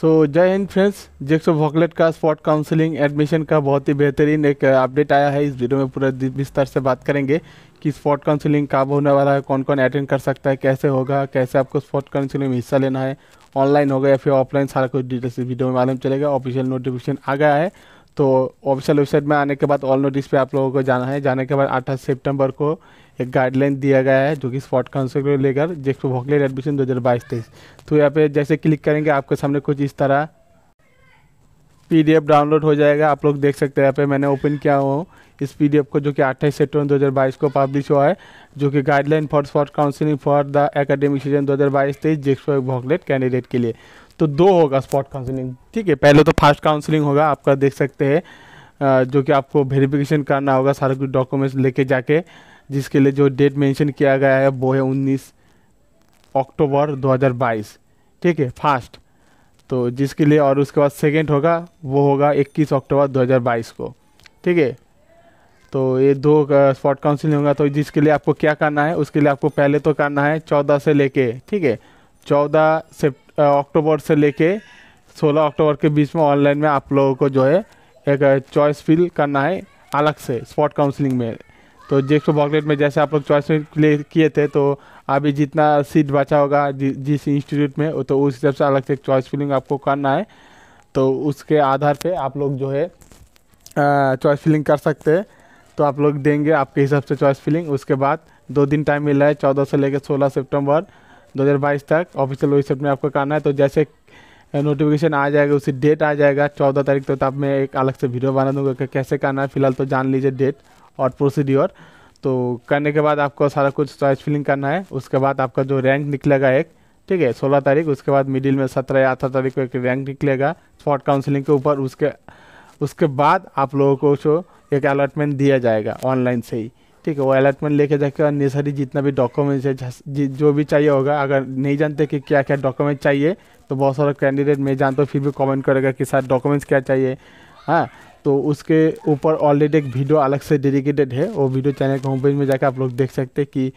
सो जय हिंद फ्रेंड्स जेक्सो वॉकलेट का spot counselling admission का बहुत ही बेहतरीन एक अपडेट uh, आया है इस वीडियो में पूरा विस्तार से बात करेंगे कि स्पॉट काउंसलिंग कब होने वाला है कौन कौन अटेंड कर सकता है कैसे होगा कैसे आपको स्पॉट काउंसलिंग में हिस्सा लेना है ऑनलाइन होगा या फिर ऑफलाइन सारा कुछ डिटेल्स वीडियो में मालूम चलेगा ऑफिशियल नोटिफिकेशन आ गया है तो ऑफिशियल वेबसाइट में आने के बाद ऑल नोटिस पे आप लोगों को जाना है जाने के बाद अट्ठाईस सितंबर को एक गाइडलाइन दिया गया है जो कि स्पॉट काउंसिल को लेकर पर वॉकलेट एडमिशन दो हज़ार बाईस तेईस तो यहाँ पे जैसे क्लिक करेंगे आपके सामने कुछ इस तरह पीडीएफ डाउनलोड हो जाएगा आप लोग देख सकते हैं यहाँ पे मैंने ओपन किया हुआ इस पी को जो कि अट्ठाईस सितंबर बाईस को पब्लिश हुआ है जो कि guideline for spot counselling for the academic season दो हज़ार बाईस तेईस जिक्स पर कैंडिडेट के लिए तो दो होगा स्पॉट काउंसलिंग ठीक है पहले तो फास्ट काउंसलिंग होगा आपका देख सकते हैं जो कि आपको वेरिफिकेशन करना होगा सारे कुछ डॉक्यूमेंट्स लेके जाके जिसके लिए जो डेट मेंशन किया गया है वो है 19 अक्टूबर 2022 ठीक है फास्ट तो जिसके लिए और उसके बाद सेकेंड होगा वो होगा इक्कीस अक्टूबर दो को ठीक है तो ये दो स्पॉट काउंसिलिंग होगा तो जिसके लिए आपको क्या करना है उसके लिए आपको पहले तो करना है चौदह से लेके ठीक है चौदह से अक्टूबर से लेके 16 अक्टूबर के बीच में ऑनलाइन में आप लोगों को जो है एक चॉइस फिल करना है अलग से स्पॉट काउंसलिंग में तो जेक्सो बॉकलेट में जैसे आप लोग चॉइस में किए थे तो अभी जितना सीट बचा होगा जि, जिस इंस्टीट्यूट में तो उस हिसाब से अलग से एक चॉइस फिलिंग आपको करना है तो उसके आधार पे आप लोग जो है चॉइस फिलिंग कर सकते हैं तो आप लोग देंगे आपके हिसाब से चॉइस फिलिंग उसके बाद दो दिन टाइम मिला है चौदह से लेकर सोलह सेप्टेम्बर बाईस तक ऑफिशियल वेबसाइट में आपको करना है तो जैसे नोटिफिकेशन आ जाएगा उसी डेट आ जाएगा चौदह तारीख तो तब मैं एक अलग से वीडियो बना दूंगा कि कैसे करना है फिलहाल तो जान लीजिए डेट और प्रोसीड्योर तो करने के बाद आपको सारा कुछ चॉइस फिलिंग करना है उसके बाद आपका जो रैंक निकलेगा एक ठीक है सोलह तारीख उसके बाद मिडिल में सत्रह या अठारह तारीख को एक रैंक निकलेगा स्पॉट काउंसिलिंग के ऊपर उसके उसके बाद आप लोगों को एक अलॉटमेंट दिया जाएगा ऑनलाइन से ही ठीक है वो अलॉटमेंट लेके जाके नेसरी जितना भी डॉक्यूमेंट्स है जो भी चाहिए होगा अगर नहीं जानते कि क्या क्या डॉक्यूमेंट चाहिए तो बहुत सारा कैंडिडेट मैं जानता हूँ फिर भी कमेंट करेगा कि सर डॉक्यूमेंट्स क्या चाहिए हाँ तो उसके ऊपर ऑलरेडी एक वीडियो अलग से डेडिकेटेड है वो वीडियो चैनल के होम पेज में जाकर आप लोग देख सकते हैं कि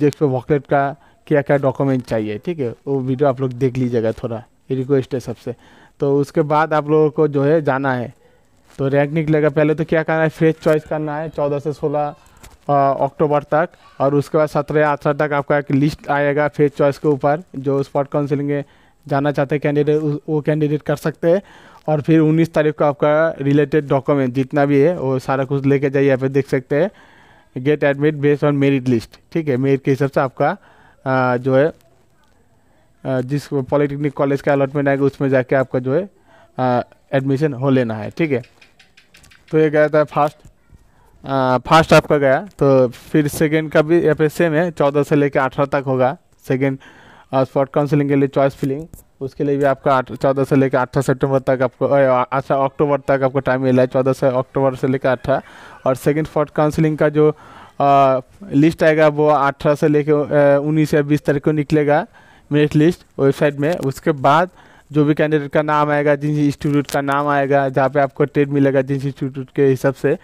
जिस पर वॉकलेट का क्या क्या डॉक्यूमेंट चाहिए ठीक है वो वीडियो आप लोग देख लीजिएगा थोड़ा रिक्वेस्ट है सबसे तो उसके बाद आप लोगों को जो है जाना है तो रैंक निकलेगा पहले तो क्या करना है फ्रेश चॉइस करना है चौदह से सोलह अक्टूबर तक और उसके बाद सत्रह या अठारह तक आपका एक लिस्ट आएगा फेज चॉइस के ऊपर जो स्पॉट काउंसिलिंग में जाना चाहते कैंडिडेट वो कैंडिडेट कर सकते हैं और फिर 19 तारीख को आपका रिलेटेड डॉक्यूमेंट जितना भी है वो सारा कुछ लेके जाइए यहाँ पे देख सकते हैं get admit based on merit list ठीक है मेरिट के हिसाब से आपका आ, जो है आ, जिस पॉलिटेक्निक कॉलेज का अलॉटमेंट आएगा उसमें जाके आपका जो है एडमिशन हो लेना है ठीक है तो ये कहता है फास्ट फर्स्ट हाफ का गया तो फिर सेकेंड का भी यहाँ पे सेम है चौदह से लेकर अठारह तक होगा सेकेंड स्पॉट काउंसिलिंग के लिए चॉइस फिलिंग उसके लिए भी आपका चौदह से लेकर अठारह सेप्टेम्बर तक आपको अच्छा अक्टूबर तक आपको टाइम मिला है चौदह से अक्टूबर से लेकर अठारह और सेकेंड स्पॉट काउंसिलिंग का जो आ, लिस्ट आएगा वो अठारह से लेकर उन्नीस या बीस तारीख को निकलेगा मेरिट लिस्ट वेबसाइट में उसके बाद जो भी कैंडिडेट का नाम आएगा जिन इंस्टीट्यूट का नाम आएगा जहाँ पे आपको ट्रेड मिलेगा जिस इंस्टीट्यूट के हिसाब से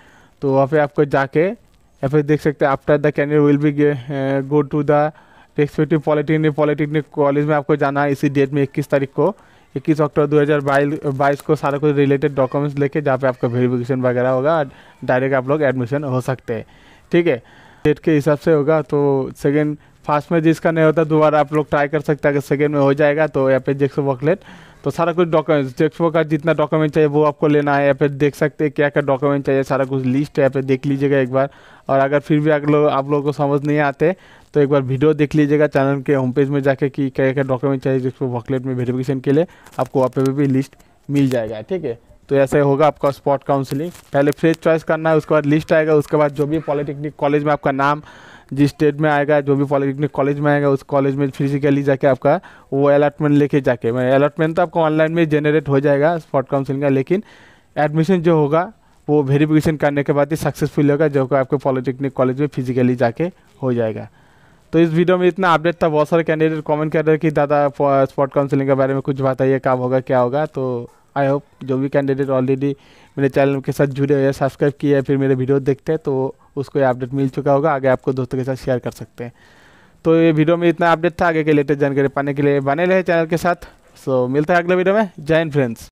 तो वहाँ पे आपको जाके या फिर देख सकते हैं after the candidate will be go to the respective polytechnic polytechnic college में आपको जाना है इसी डेट में इक्कीस तारीख को इक्कीस अक्टूबर दो हज़ार बाईस बाईस को सारा कुछ रिलेटेड डॉक्यूमेंट्स लेके जहाँ पे आपका वेरिफिकेशन वगैरह होगा डायरेक्ट आप लोग एडमिशन हो सकते हैं ठीक है डेट के हिसाब से होगा तो सेकेंड फास्ट में जिसका नहीं होता दोबारा आप लोग ट्राई कर सकते हैं अगर सेकेंड में हो जाएगा तो यहाँ पे जेक्सो वर्कलेट तो सारा कुछ डॉक्यूमेंट जेक्सो का जितना डॉक्यूमेंट चाहिए वो आपको लेना है या फिर देख सकते हैं क्या क्या डॉक्यूमेंट चाहिए सारा कुछ लिस्ट है यहाँ पे देख लीजिएगा एक बार और अगर फिर भी अगर लो, आप लोगों को समझ नहीं आते तो एक बार वीडियो देख लीजिएगा चैनल के होम पेज में जाके कि क्या क्या डॉक्यूमेंट चाहिए जेक्सो वर्कलेट में वेरीफिकेशन के लिए आपको वहाँ पर भी लिस्ट मिल जाएगा ठीक है तो ऐसे होगा आपका स्पॉट काउंसलिंग पहले फ्रेश चॉइस करना है उसके बाद लिस्ट आएगा उसके बाद जो भी पॉलिटेक्निक कॉलेज में आपका नाम जिस स्टेट में आएगा जो भी पॉलिटेक्निक कॉलेज में आएगा उस कॉलेज में फिजिकली जाके आपका वो अलाटमेंट लेके जाके मैं अलाटमेंट तो आपको ऑनलाइन में जनरेट हो जाएगा स्पॉट काउंसिलिंग का लेकिन एडमिशन जो होगा वो वेरीफिकेशन करने के बाद ही सक्सेसफुल होगा जो कि आपके पॉलिटेक्निक कॉलेज में फिजिकली जाके हो जाएगा तो इस वीडियो में इतना अपडेट था बहुत सारे कैंडिडेट कमेंट कर रहे हैं कि दादा स्पॉट काउंसिलिंग के बारे में कुछ बताइए कब होगा क्या होगा तो आई होप जो भी कैंडिडेट ऑलरेडी मेरे चैनल के साथ जुड़े हुए हैं सब्सक्राइब किए हैं फिर मेरे वीडियो देखते हैं तो उसको ये अपडेट मिल चुका होगा आगे आपको दोस्तों के साथ शेयर कर सकते हैं तो ये वीडियो में इतना अपडेट था आगे के लेटेस्ट जानकारी पाने के लिए बने रहे चैनल के साथ सो मिलता है अगले वीडियो में जय हिंद फ्रेंड्स